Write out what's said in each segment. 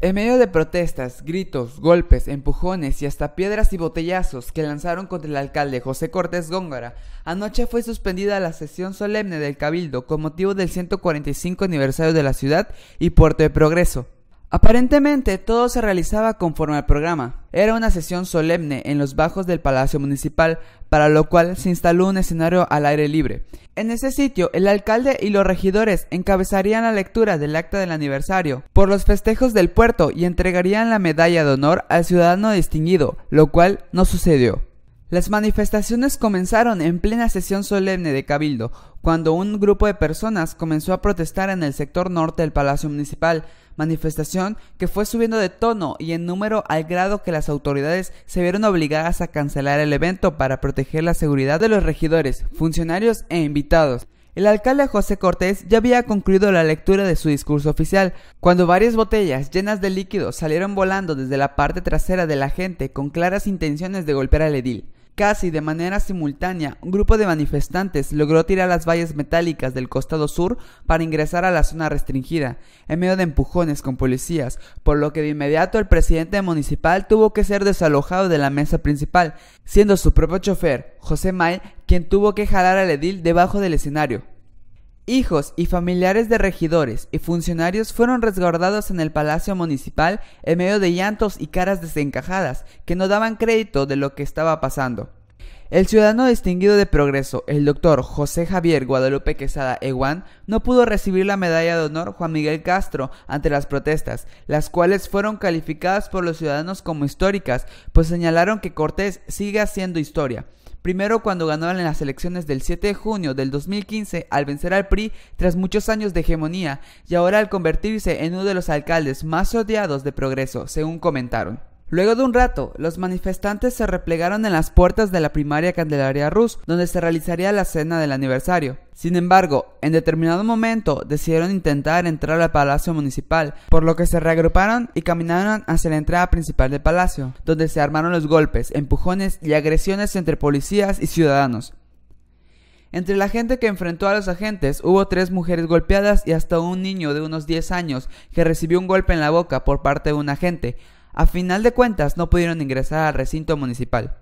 En medio de protestas, gritos, golpes, empujones y hasta piedras y botellazos que lanzaron contra el alcalde José Cortés Góngora, anoche fue suspendida la sesión solemne del Cabildo con motivo del 145 aniversario de la ciudad y Puerto de Progreso. Aparentemente todo se realizaba conforme al programa. Era una sesión solemne en los bajos del Palacio Municipal, para lo cual se instaló un escenario al aire libre. En ese sitio, el alcalde y los regidores encabezarían la lectura del acta del aniversario por los festejos del puerto y entregarían la medalla de honor al ciudadano distinguido, lo cual no sucedió. Las manifestaciones comenzaron en plena sesión solemne de Cabildo, cuando un grupo de personas comenzó a protestar en el sector norte del Palacio Municipal, manifestación que fue subiendo de tono y en número al grado que las autoridades se vieron obligadas a cancelar el evento para proteger la seguridad de los regidores, funcionarios e invitados. El alcalde José Cortés ya había concluido la lectura de su discurso oficial, cuando varias botellas llenas de líquido salieron volando desde la parte trasera de la gente con claras intenciones de golpear al edil. Casi de manera simultánea, un grupo de manifestantes logró tirar las vallas metálicas del costado sur para ingresar a la zona restringida, en medio de empujones con policías, por lo que de inmediato el presidente municipal tuvo que ser desalojado de la mesa principal, siendo su propio chofer, José May, quien tuvo que jalar al edil debajo del escenario. Hijos y familiares de regidores y funcionarios fueron resguardados en el Palacio Municipal en medio de llantos y caras desencajadas que no daban crédito de lo que estaba pasando. El ciudadano distinguido de progreso, el doctor José Javier Guadalupe Quesada Eguán, no pudo recibir la medalla de honor Juan Miguel Castro ante las protestas, las cuales fueron calificadas por los ciudadanos como históricas, pues señalaron que Cortés sigue haciendo historia. Primero cuando ganó en las elecciones del 7 de junio del 2015 al vencer al PRI tras muchos años de hegemonía y ahora al convertirse en uno de los alcaldes más odiados de Progreso, según comentaron. Luego de un rato, los manifestantes se replegaron en las puertas de la primaria Candelaria Rus, donde se realizaría la cena del aniversario. Sin embargo, en determinado momento decidieron intentar entrar al Palacio Municipal, por lo que se reagruparon y caminaron hacia la entrada principal del palacio, donde se armaron los golpes, empujones y agresiones entre policías y ciudadanos. Entre la gente que enfrentó a los agentes hubo tres mujeres golpeadas y hasta un niño de unos 10 años que recibió un golpe en la boca por parte de un agente, a final de cuentas no pudieron ingresar al recinto municipal.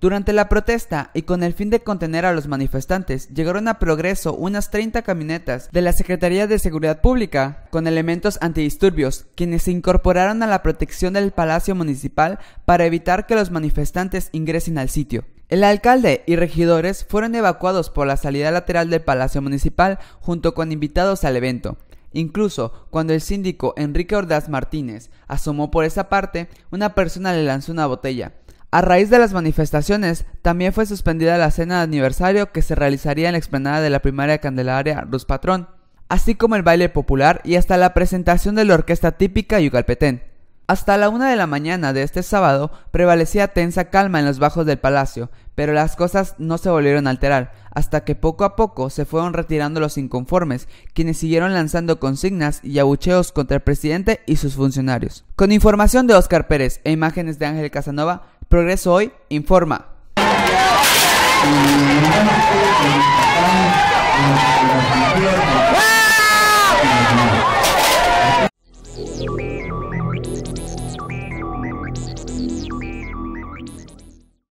Durante la protesta y con el fin de contener a los manifestantes, llegaron a Progreso unas 30 camionetas de la Secretaría de Seguridad Pública con elementos antidisturbios, quienes se incorporaron a la protección del Palacio Municipal para evitar que los manifestantes ingresen al sitio. El alcalde y regidores fueron evacuados por la salida lateral del Palacio Municipal junto con invitados al evento. Incluso cuando el síndico Enrique Ordaz Martínez asomó por esa parte, una persona le lanzó una botella. A raíz de las manifestaciones, también fue suspendida la cena de aniversario que se realizaría en la explanada de la primaria Candelaria Rus Patrón, así como el baile popular y hasta la presentación de la orquesta típica yugalpetén. Hasta la una de la mañana de este sábado prevalecía tensa calma en los bajos del palacio, pero las cosas no se volvieron a alterar, hasta que poco a poco se fueron retirando los inconformes, quienes siguieron lanzando consignas y abucheos contra el presidente y sus funcionarios. Con información de Oscar Pérez e imágenes de Ángel Casanova, Progreso Hoy informa.